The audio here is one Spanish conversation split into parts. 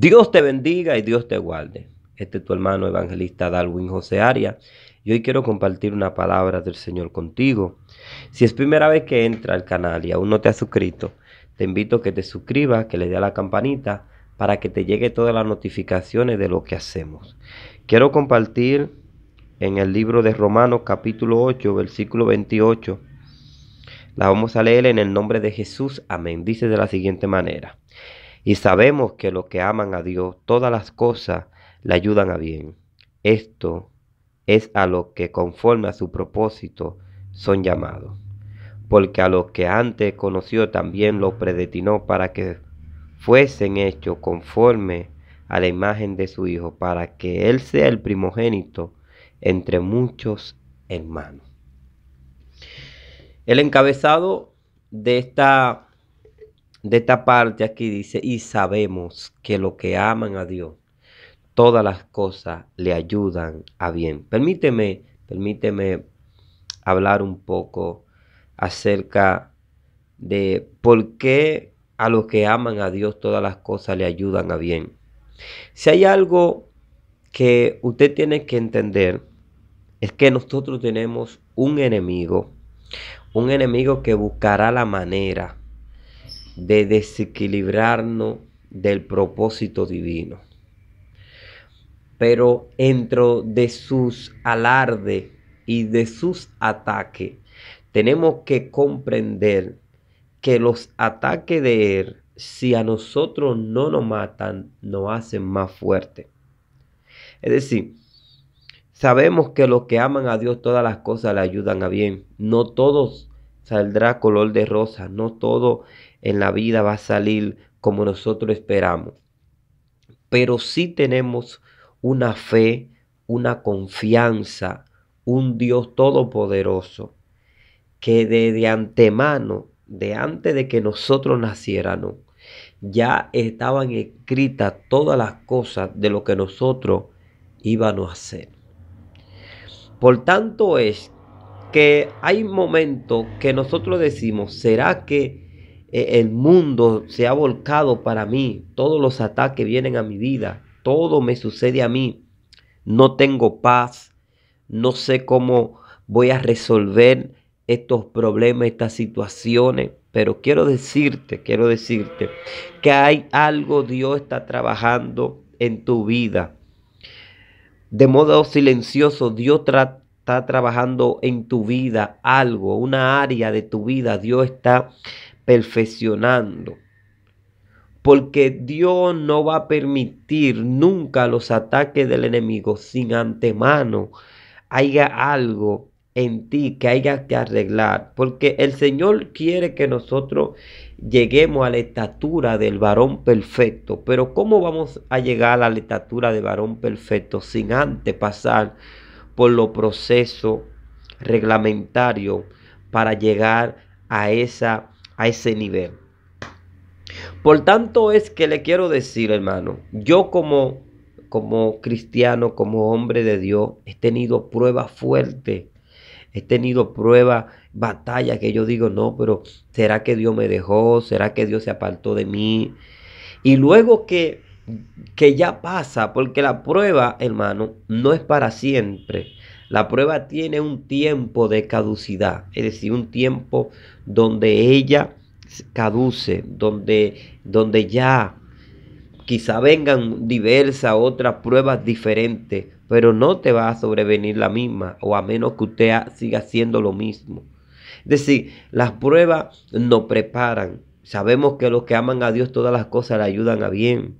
Dios te bendiga y Dios te guarde. Este es tu hermano evangelista Darwin José Aria. y hoy quiero compartir una palabra del Señor contigo. Si es primera vez que entra al canal y aún no te has suscrito, te invito a que te suscribas, que le dé a la campanita para que te llegue todas las notificaciones de lo que hacemos. Quiero compartir en el libro de Romanos capítulo 8, versículo 28. La vamos a leer en el nombre de Jesús. Amén. Dice de la siguiente manera. Y sabemos que los que aman a Dios, todas las cosas le ayudan a bien. Esto es a los que conforme a su propósito son llamados. Porque a los que antes conoció también lo predestinó para que fuesen hechos conforme a la imagen de su Hijo, para que Él sea el primogénito entre muchos hermanos. El encabezado de esta de esta parte aquí dice, y sabemos que lo que aman a Dios, todas las cosas le ayudan a bien. Permíteme, permíteme hablar un poco acerca de por qué a los que aman a Dios todas las cosas le ayudan a bien. Si hay algo que usted tiene que entender, es que nosotros tenemos un enemigo, un enemigo que buscará la manera de desequilibrarnos del propósito divino. Pero dentro de sus alardes y de sus ataques, tenemos que comprender que los ataques de Él, si a nosotros no nos matan, nos hacen más fuertes. Es decir, sabemos que los que aman a Dios todas las cosas le ayudan a bien. No todos saldrá color de rosa, no todo en la vida va a salir como nosotros esperamos. Pero si tenemos una fe, una confianza, un Dios todopoderoso, que desde de antemano, de antes de que nosotros naciéramos, ya estaban escritas todas las cosas de lo que nosotros íbamos a hacer. Por tanto es que hay momentos que nosotros decimos, ¿será que eh, el mundo se ha volcado para mí, todos los ataques vienen a mi vida, todo me sucede a mí, no tengo paz, no sé cómo voy a resolver estos problemas, estas situaciones, pero quiero decirte, quiero decirte que hay algo Dios está trabajando en tu vida. De modo silencioso, Dios está trabajando en tu vida algo, una área de tu vida, Dios está perfeccionando. Porque Dios no va a permitir nunca los ataques del enemigo sin antemano haya algo en ti que haya que arreglar. Porque el Señor quiere que nosotros lleguemos a la estatura del varón perfecto. Pero ¿cómo vamos a llegar a la estatura del varón perfecto sin antes pasar por los procesos reglamentarios para llegar a esa a ese nivel. Por tanto es que le quiero decir, hermano, yo como, como cristiano, como hombre de Dios, he tenido pruebas fuertes, he tenido pruebas, batallas que yo digo, no, pero ¿será que Dios me dejó? ¿Será que Dios se apartó de mí? Y luego que, que ya pasa, porque la prueba, hermano, no es para siempre. La prueba tiene un tiempo de caducidad, es decir, un tiempo donde ella caduce, donde, donde ya quizá vengan diversas otras pruebas diferentes, pero no te va a sobrevenir la misma, o a menos que usted siga haciendo lo mismo. Es decir, las pruebas nos preparan. Sabemos que los que aman a Dios todas las cosas le ayudan a bien.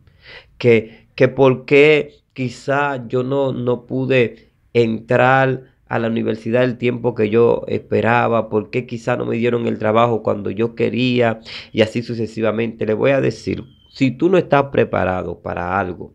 Que, que porque quizá yo no, no pude entrar a la universidad el tiempo que yo esperaba, porque quizá no me dieron el trabajo cuando yo quería y así sucesivamente. Le voy a decir, si tú no estás preparado para algo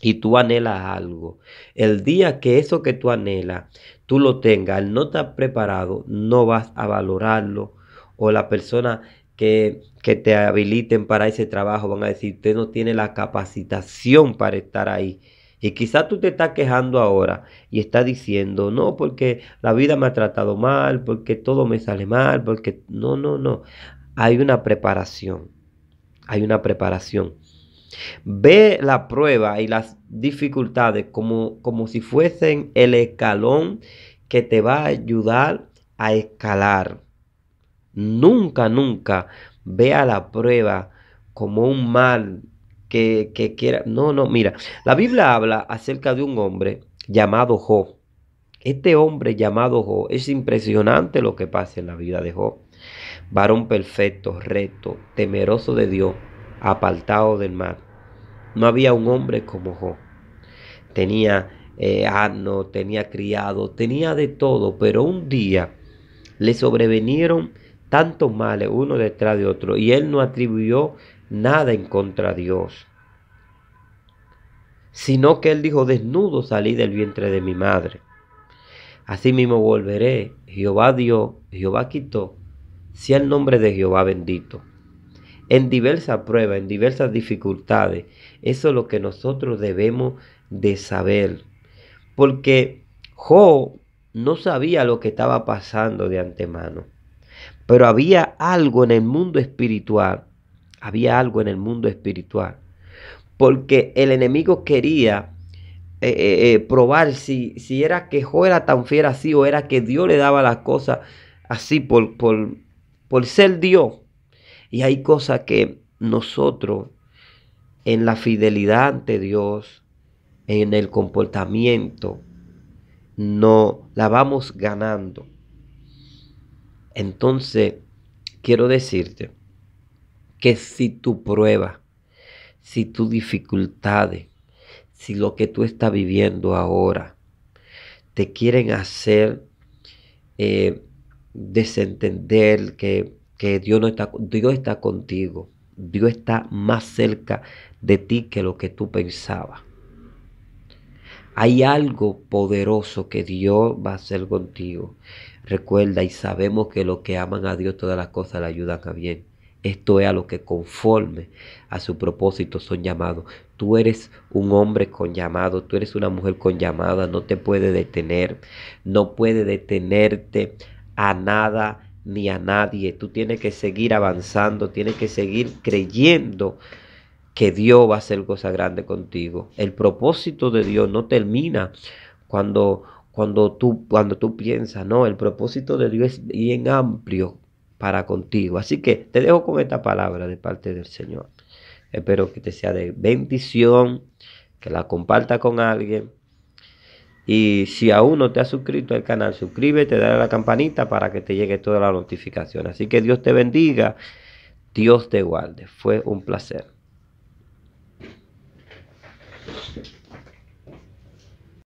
y tú anhelas algo, el día que eso que tú anhelas, tú lo tengas, al no estar preparado, no vas a valorarlo o la persona que, que, te habiliten para ese trabajo van a decir, usted no tiene la capacitación para estar ahí. Y quizás tú te estás quejando ahora y estás diciendo, no, porque la vida me ha tratado mal, porque todo me sale mal, porque no, no, no. Hay una preparación. Hay una preparación. Ve la prueba y las dificultades como, como si fuesen el escalón que te va a ayudar a escalar. Nunca, nunca vea la prueba como un mal que, quiera. No, no, mira, la Biblia habla acerca de un hombre llamado Jo Este hombre llamado Jo es impresionante lo que pasa en la vida de Jo Varón perfecto, recto, temeroso de Dios, apartado del mal. No había un hombre como Jo Tenía eh, tenía criado, tenía de todo, pero un día le sobrevinieron tantos males uno detrás de otro y él no atribuyó nada en contra de Dios, sino que él dijo, desnudo salí del vientre de mi madre. Así mismo volveré, Jehová dio, Jehová quitó, sea el nombre de Jehová bendito. En diversas pruebas, en diversas dificultades, eso es lo que nosotros debemos de saber. Porque Jo no sabía lo que estaba pasando de antemano, pero había algo en el mundo espiritual había algo en el mundo espiritual. Porque el enemigo quería eh, eh, eh, probar si, si era que jo era tan fiel así o era que Dios le daba las cosas así por, por, por ser Dios. Y hay cosas que nosotros en la fidelidad ante Dios, en el comportamiento, no la vamos ganando. Entonces, quiero decirte, que si tu prueba, si tus dificultades, si lo que tú estás viviendo ahora te quieren hacer eh, desentender que, Dios, no está, Dios está contigo, Dios está más cerca de ti que lo que tú pensabas. Hay algo poderoso que Dios va a hacer contigo. Recuerda y sabemos que los que aman a Dios todas las cosas le ayudan a bien. Esto es a lo que conforme a su propósito son llamados. Tú eres un hombre con llamado, tú eres una mujer con llamada, no te puede detener, no puede detenerte a nada ni a nadie. Tú tienes que seguir avanzando, tienes que seguir creyendo que Dios va a hacer cosas grandes contigo. El propósito de Dios no termina cuando, cuando, tú, cuando tú piensas, no, el propósito de Dios es bien amplio, para contigo. Así que te dejo con esta palabra de parte del Señor. Espero que te sea de bendición, que la comparta con alguien. Y si aún no te has suscrito al canal, suscríbete, dale a la campanita para que te llegue toda la notificación. Así que Dios te bendiga, Dios te guarde. Fue un placer.